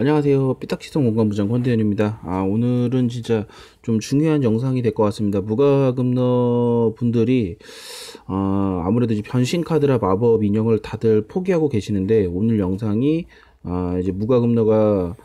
안녕하세요 삐딱시성 공간부장 권대현입니다 아 오늘은 진짜 좀 중요한 영상이 될 것 같습니다 무과금러 분들이 어, 아무래도 이제 변신카드라 마법 인형을 다들 포기하고 계시는데 오늘 영상이 아 이제 무과금러가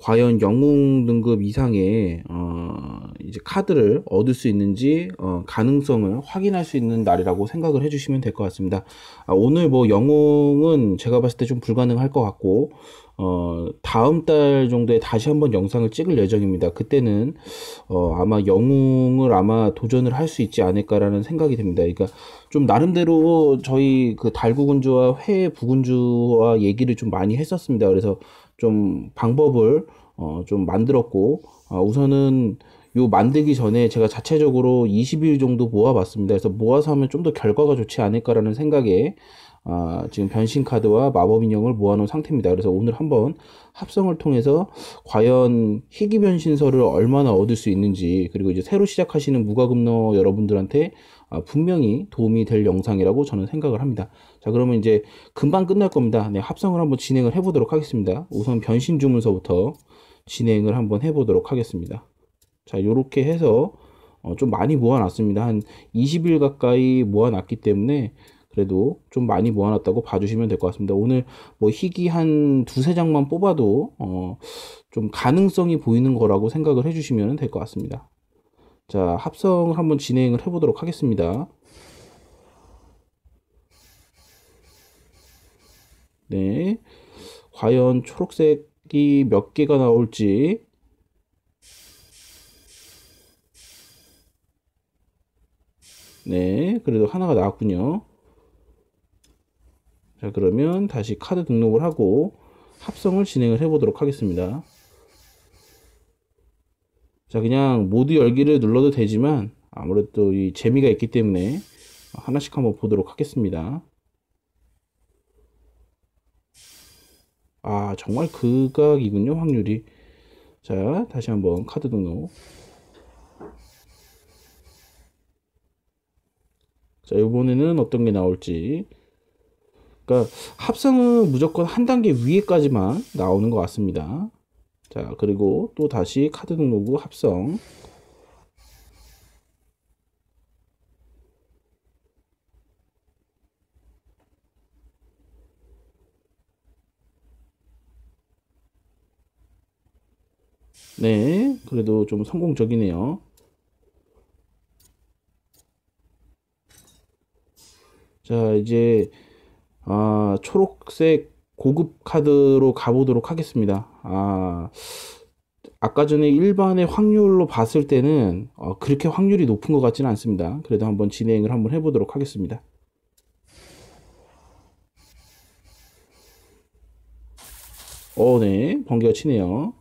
과연 영웅 등급 이상의 어, 이제 카드를 얻을 수 있는지 어, 가능성을 확인할 수 있는 날이라고 생각을 해주시면 될 것 같습니다. 아, 오늘 뭐 영웅은 제가 봤을 때 좀 불가능할 것 같고 어, 다음 달 정도에 다시 한번 영상을 찍을 예정입니다. 그때는 어, 아마 영웅을 아마 도전을 할 수 있지 않을까라는 생각이 듭니다. 그러니까 좀 나름대로 저희 그 달구군주와 회 부군주와 얘기를 좀 많이 했었습니다. 그래서 좀 방법을 어, 좀 만들었고 어, 우선은 요 만들기 전에 제가 자체적으로 20일 정도 모아봤습니다. 그래서 모아서 하면 좀 더 결과가 좋지 않을까라는 생각에 아, 지금 변신 카드와 마법 인형을 모아놓은 상태입니다. 그래서 오늘 한번 합성을 통해서 과연 희귀 변신서를 얼마나 얻을 수 있는지 그리고 이제 새로 시작하시는 무과금러 여러분들한테 아, 분명히 도움이 될 영상이라고 저는 생각을 합니다. 자 그러면 이제 금방 끝날 겁니다. 네, 합성을 한번 진행을 해보도록 하겠습니다. 우선 변신 주문서부터 진행을 한번 해보도록 하겠습니다. 자요렇게 해서 어, 좀 많이 모아놨습니다. 한 20일 가까이 모아놨기 때문에 그래도 좀 많이 모아놨다고 봐주시면 될 것 같습니다. 오늘 뭐 희귀 한 두세 장만 뽑아도 어좀 가능성이 보이는 거라고 생각을 해주시면 될 것 같습니다. 자, 합성을 한번 진행을 해보도록 하겠습니다. 네. 과연 초록색이 몇 개가 나올지. 네. 그래도 하나가 나왔군요. 자, 그러면 다시 카드 등록을 하고 합성을 진행을 해보도록 하겠습니다. 자 그냥 모드 열기를 눌러도 되지만 아무래도 이 재미가 있기 때문에 하나씩 한번 보도록 하겠습니다 아 정말 극악이군요 확률이 자 다시 한번 카드 등록 자 이번에는 어떤 게 나올지 그러니까 합성은 무조건 한 단계 위에까지만 나오는 것 같습니다 자, 그리고 또 다시 카드 등록 후 합성. 네, 그래도 좀 성공적이네요. 자, 이제 아, 초록색 고급 카드로 가보도록 하겠습니다. 아, 아까 전에 일반의 확률로 봤을 때는 어, 그렇게 확률이 높은 것 같지는 않습니다. 그래도 한번 진행을 한번 해보도록 하겠습니다. 어, 네. 번개가 치네요.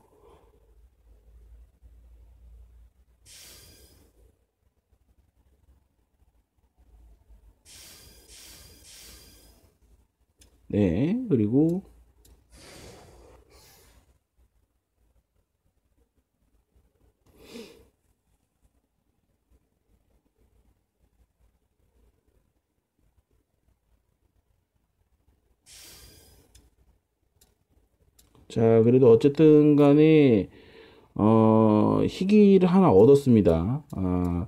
네, 그리고 자, 그래도 어쨌든 간에 어, 희귀를 하나 얻었습니다. 아,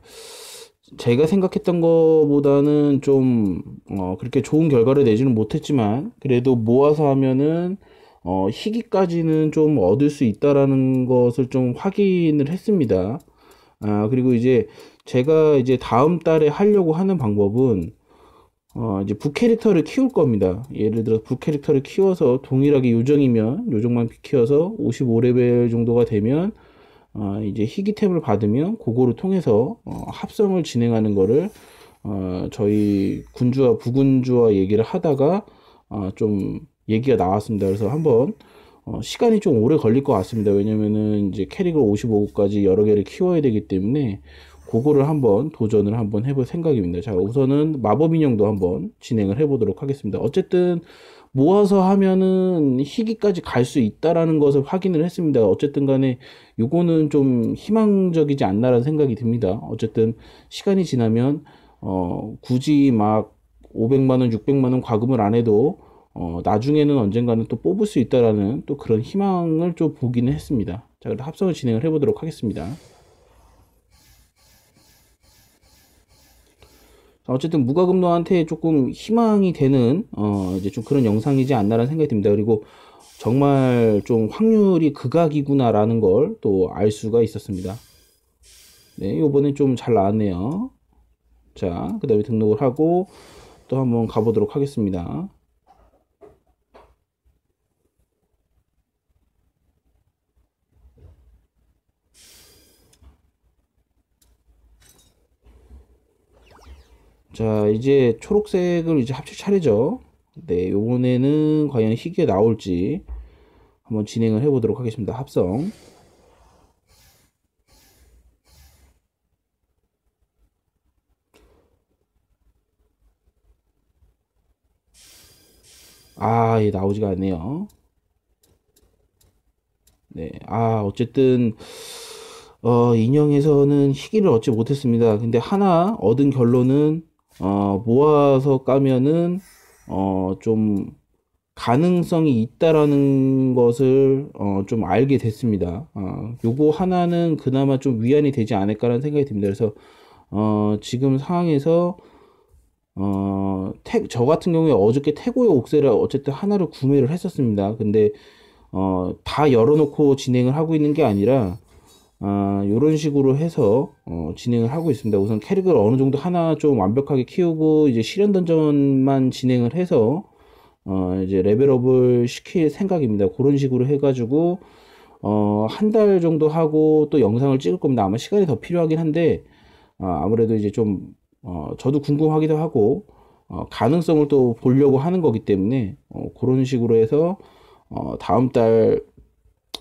제가 생각했던 것보다는 좀, 어, 그렇게 좋은 결과를 내지는 못했지만, 그래도 모아서 하면은, 어, 희귀까지는 좀 얻을 수 있다라는 것을 좀 확인을 했습니다. 아, 그리고 이제 제가 이제 다음 달에 하려고 하는 방법은, 어, 이제 부캐릭터를 키울 겁니다. 예를 들어 서 부캐릭터를 키워서 동일하게 요정이면, 요정만 키워서 55레벨 정도가 되면, 어, 이제 희귀탭을 받으면 그거를 통해서 어, 합성을 진행하는 거를 어, 저희 군주와 부군주와 얘기를 하다가 어, 좀 얘기가 나왔습니다. 그래서 한번 어, 시간이 좀 오래 걸릴 것 같습니다. 왜냐면은 이제 캐릭을 55까지 여러 개를 키워야 되기 때문에 그거를 한번 도전을 한번 해볼 생각입니다. 자, 우선은 마법 인형도 한번 진행을 해보도록 하겠습니다. 어쨌든 모아서 하면은 희귀까지 갈 수 있다라는 것을 확인을 했습니다. 어쨌든 간에 요거는 좀 희망적이지 않나라는 생각이 듭니다. 어쨌든 시간이 지나면 어 굳이 막 500만 원, 600만 원 과금을 안 해도 어 나중에는 언젠가는 또 뽑을 수 있다라는 또 그런 희망을 좀 보기는 했습니다. 자, 그럼 합성을 진행을 해 보도록 하겠습니다. 어쨌든 무과금노한테 조금 희망이 되는 어 이제 좀 그런 영상이지 않나라는 생각이 듭니다. 그리고 정말 좀 확률이 극악이구나라는 걸 또 알 수가 있었습니다. 네, 요번에좀 잘 나왔네요. 자, 그 다음에 등록을 하고 또 한번 가보도록 하겠습니다. 자 이제 초록색을 이제 합칠 차례죠 네 요번에는 과연 희귀에 나올지 한번 진행을 해 보도록 하겠습니다 합성 아, 예, 나오지가 않네요. 네, 아, 어쨌든, 어, 인형에서는 희귀를 얻지 못했습니다. 근데 하나 얻은 결론은 어, 모아서 까면은 어, 좀 가능성이 있다라는 것을 어, 좀 알게 됐습니다. 어, 요거 하나는 그나마 좀 위안이 되지 않을까라는 생각이 듭니다. 그래서 어, 지금 상황에서 어, 태, 저 같은 경우에 어저께 태고의 옥세를 어쨌든 하나를 구매를 했었습니다. 근데 어, 다 열어놓고 진행을 하고 있는 게 아니라 아, 요런 식으로 해서 어, 진행을 하고 있습니다. 우선 캐릭을 어느 정도 하나 좀 완벽하게 키우고 이제 실현 던전만 진행을 해서 어, 이제 레벨업을 시킬 생각입니다. 그런 식으로 해가지고 어, 한 달 정도 하고 또 영상을 찍을 겁니다. 아마 시간이 더 필요하긴 한데 아, 아무래도 이제 좀 어, 저도 궁금하기도 하고 어, 가능성을 또 보려고 하는 거기 때문에 어, 그런 식으로 해서 어, 다음 달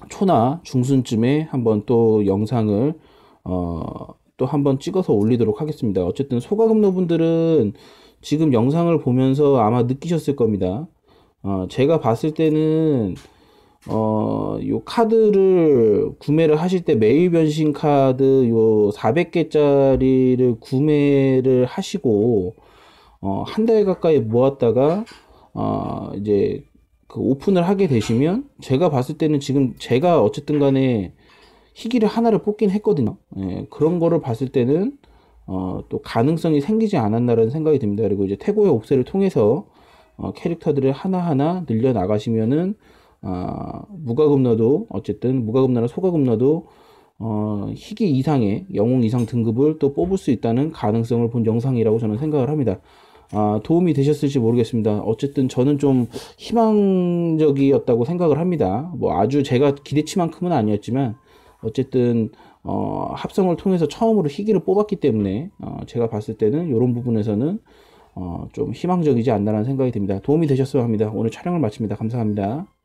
초나 중순쯤에 한번 또 영상을 어, 또 한번 찍어서 올리도록 하겠습니다. 어쨌든 소가금노분들은 지금 영상을 보면서 아마 느끼셨을 겁니다. 어, 제가 봤을 때는 어, 요 카드를 구매를 하실 때 매일 변신 카드 요 400개짜리를 구매를 하시고 어, 한 달 가까이 모았다가 어, 이제 그 오픈을 하게 되시면 제가 봤을 때는 지금 제가 어쨌든 간에 희귀를 하나를 뽑긴 했거든요. 예, 그런 거를 봤을 때는 어, 또 가능성이 생기지 않았나라는 생각이 듭니다. 그리고 이제 태고의 옵세를 통해서 어, 캐릭터들을 하나하나 늘려 나가시면은 아, 무과금너도 어쨌든 무과금너나 소과금너도 어, 희귀 이상의 영웅 이상 등급을 또 뽑을 수 있다는 가능성을 본 영상이라고 저는 생각을 합니다. 아, 도움이 되셨을지 모르겠습니다. 어쨌든 저는 좀 희망적이었다고 생각을 합니다. 뭐 아주 제가 기대치만큼은 아니었지만 어쨌든 어, 합성을 통해서 처음으로 희귀를 뽑았기 때문에 어, 제가 봤을 때는 이런 부분에서는 어, 좀 희망적이지 않나라는 생각이 듭니다. 도움이 되셨으면 합니다. 오늘 촬영을 마칩니다. 감사합니다.